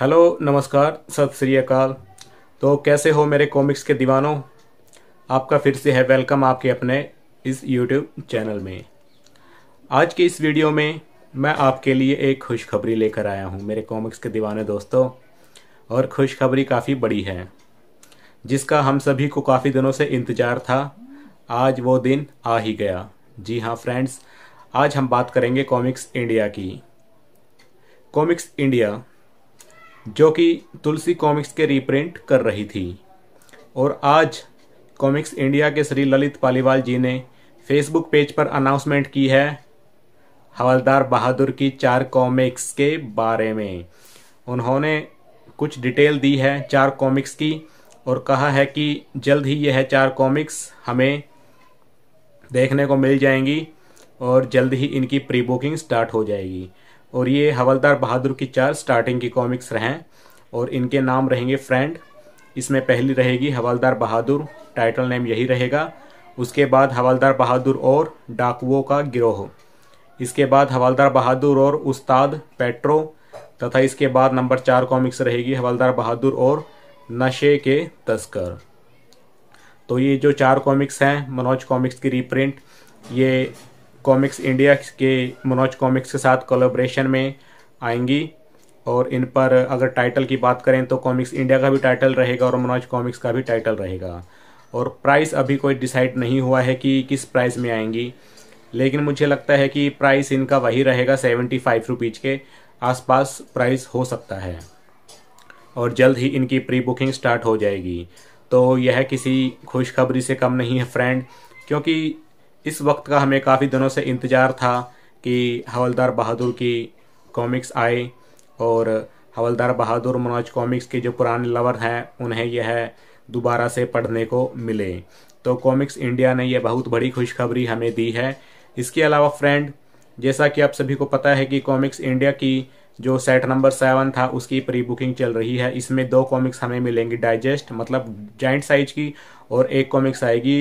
hello नमस्कार सत श्री अकाल तो कैसे हो मेरे कॉमिक्स के दीवानों आपका फिर से है वेलकम आपके अपने इस यूट्यूब चैनल में आज के इस वीडियो में मैं आपके लिए एक खुशखबरी लेकर आया हूँ मेरे कॉमिक्स के दीवाने दोस्तों और खुशखबरी काफ़ी बड़ी है जिसका हम सभी को काफ़ी दिनों से इंतज़ार था आज वो दिन आ ही गया जी हाँ फ्रेंड्स आज हम बात करेंगे कॉमिक्स इंडिया की कॉमिक्स इंडिया जो कि तुलसी कॉमिक्स के रिप्रिंट कर रही थी और आज कॉमिक्स इंडिया के श्री ललित पालीवाल जी ने फेसबुक पेज पर अनाउंसमेंट की है हवलदार बहादुर की चार कॉमिक्स के बारे में उन्होंने कुछ डिटेल दी है चार कॉमिक्स की और कहा है कि जल्द ही यह चार कॉमिक्स हमें देखने को मिल जाएंगी और जल्द ही इनकी प्री बुकिंग स्टार्ट हो जाएगी और ये हवलदार बहादुर की चार स्टार्टिंग की कॉमिक्स रहें और इनके नाम रहेंगे फ्रेंड इसमें पहली रहेगी हवलदार बहादुर टाइटल नेम यही रहेगा उसके बाद हवलदार बहादुर और डाकुओं का गिरोह इसके बाद हवलदार बहादुर और उस्ताद पेट्रो तथा इसके बाद नंबर चार कॉमिक्स रहेगी हवलदार बहादुर और नशे के तस्कर तो ये जो चार कॉमिक्स हैं मनोज कॉमिक्स की रीप्रिंट ये कॉमिक्स इंडिया के मनोज कॉमिक्स के साथ कोलोब्रेशन में आएंगी और इन पर अगर टाइटल की बात करें तो कॉमिक्स इंडिया का भी टाइटल रहेगा और मनोज कॉमिक्स का भी टाइटल रहेगा और प्राइस अभी कोई डिसाइड नहीं हुआ है कि किस प्राइस में आएंगी लेकिन मुझे लगता है कि प्राइस इनका वही रहेगा सेवेंटी फाइव रुपीज़ के आसपास प्राइस हो सकता है और जल्द ही इनकी प्री बुकिंग स्टार्ट हो जाएगी तो यह किसी खुशखबरी से कम नहीं है फ्रेंड क्योंकि इस वक्त का हमें काफ़ी दिनों से इंतज़ार था कि हवलदार बहादुर की कॉमिक्स आए और हवलदार बहादुर मनोज कॉमिक्स के जो पुराने लवर हैं उन्हें यह दोबारा से पढ़ने को मिले तो कॉमिक्स इंडिया ने यह बहुत बड़ी खुशखबरी हमें दी है इसके अलावा फ्रेंड जैसा कि आप सभी को पता है कि कॉमिक्स इंडिया की जो सेट नंबर सेवन था उसकी प्री बुकिंग चल रही है इसमें दो कॉमिक्स हमें मिलेंगी डाइजेस्ट मतलब जॉइंट साइज की और एक कॉमिक्स आएगी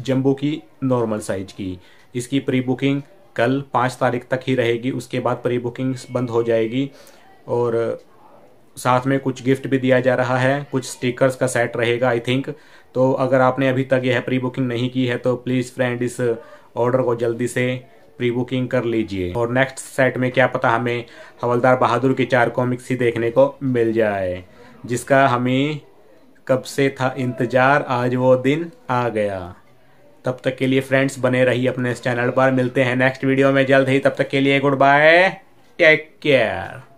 जंबो की नॉर्मल साइज की इसकी प्री बुकिंग कल पाँच तारीख तक ही रहेगी उसके बाद प्री बुकिंग बंद हो जाएगी और साथ में कुछ गिफ्ट भी दिया जा रहा है कुछ स्टिकर्स का सेट रहेगा आई थिंक तो अगर आपने अभी तक यह प्री बुकिंग नहीं की है तो प्लीज़ फ्रेंड इस ऑर्डर को जल्दी से प्री बुकिंग कर लीजिए और नेक्स्ट सेट में क्या पता हमें हवलदार बहादुर की चार कॉमिक्स ही देखने को मिल जाए जिसका हमें कब से था इंतज़ार आज वो दिन आ गया तब तक के लिए फ्रेंड्स बने रहिए अपने इस चैनल पर मिलते हैं नेक्स्ट वीडियो में जल्द ही तब तक के लिए गुड बाय टेक केयर